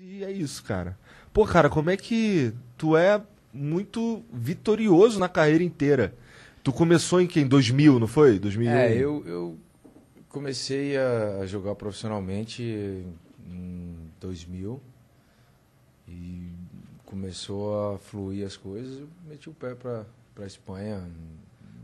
E é isso, cara. Pô, cara, como é que tu é muito vitorioso na carreira inteira? Tu começou em quem? 2000, não foi? 2001? É, eu, eu comecei a jogar profissionalmente em 2000 e começou a fluir as coisas. Eu meti o pé pra, pra Espanha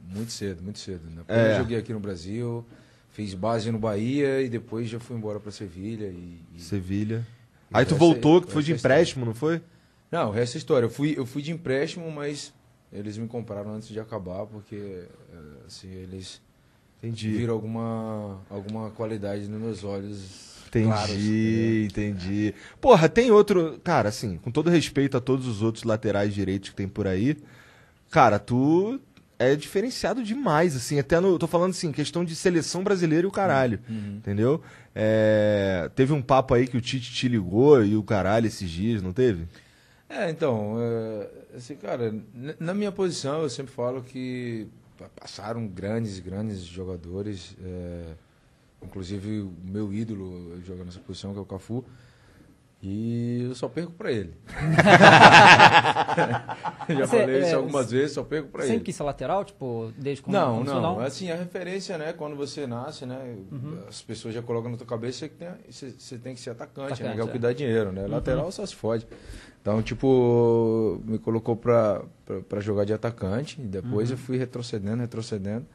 muito cedo, muito cedo. Né? É. Eu joguei aqui no Brasil, fiz base no Bahia e depois já fui embora para Sevilha. E, e... Sevilha. Aí tu voltou, que foi de empréstimo, não foi? Não, o resto é história. Eu fui, eu fui de empréstimo, mas eles me compraram antes de acabar, porque eh, assim, eles entendi. viram alguma, alguma qualidade nos meus olhos. Entendi, claros, entendi. Porra, tem outro. Cara, assim, com todo respeito a todos os outros laterais direitos que tem por aí, cara, tu é diferenciado demais, assim, até no, tô falando assim, questão de seleção brasileira e o caralho, uhum. uhum. entendeu? É, teve um papo aí que o Tite te ligou e o caralho esses dias, não teve? É, então, é, assim, cara, na minha posição eu sempre falo que passaram grandes, grandes jogadores, é, inclusive o meu ídolo jogando nessa posição, que é o Cafu, e eu só perco para ele. Já Você, falei isso é, algumas vezes, só pego pra ele. Sempre quis ser lateral, tipo, desde quando Não, não. Assim, a referência, né? Quando você nasce, né? Uhum. As pessoas já colocam na tua cabeça que tem, você, você tem que ser atacante, atacante né? Que é o que dá dinheiro, né? Uhum. Lateral só se fode. Então, tipo, me colocou pra, jogar de atacante. e depois uhum. eu fui retrocedendo, retrocedendo.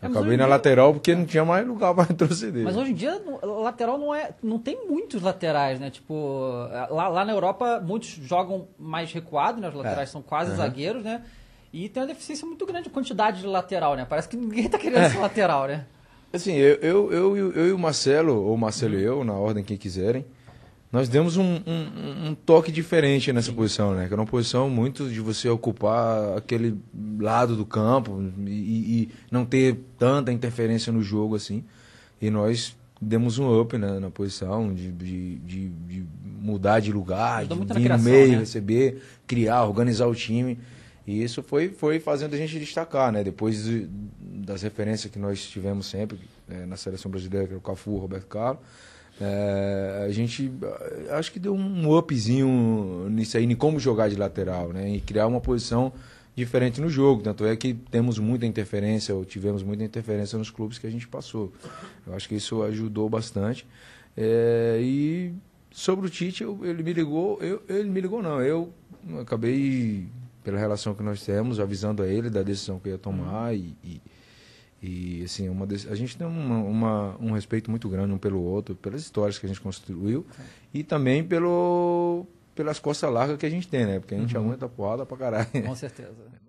É, Acabei na dia... lateral porque não tinha mais lugar para retroceder. Mas hoje em dia, lateral não é. Não tem muitos laterais, né? Tipo, lá, lá na Europa, muitos jogam mais recuado, né? Os laterais é. são quase uhum. zagueiros, né? E tem uma deficiência muito grande de quantidade de lateral, né? Parece que ninguém tá querendo é. esse lateral, né? Assim, eu, eu, eu, eu, e o Marcelo, ou o Marcelo uhum. e eu, na ordem que quiserem, nós demos um, um, um, toque diferente nessa Sim. posição, né? Que era uma posição muito de você ocupar aquele lado do campo e, e não ter tanta interferência no jogo assim. E nós demos um up né, na posição de, de, de, de mudar de lugar, de vir criação, no meio, né? receber, criar, organizar o time. E isso foi, foi fazendo a gente destacar, né? Depois de, das referências que nós tivemos sempre é, na seleção brasileira, que era é o Cafu, Roberto Carlos é, a gente acho que deu um upzinho nisso aí, em como jogar de lateral, né? E criar uma posição diferente no jogo. Tanto é que temos muita interferência, ou tivemos muita interferência nos clubes que a gente passou. Eu acho que isso ajudou bastante. É, e sobre o Tite, eu, ele me ligou, eu, ele me ligou não, eu acabei, pela relação que nós temos, avisando a ele da decisão que eu ia tomar e, e e assim, uma a gente tem uma, uma, um respeito muito grande um pelo outro, pelas histórias que a gente construiu e também pelo, pelas costas largas que a gente tem, né? Porque a gente uhum. aguenta porrada pra caralho. Com certeza.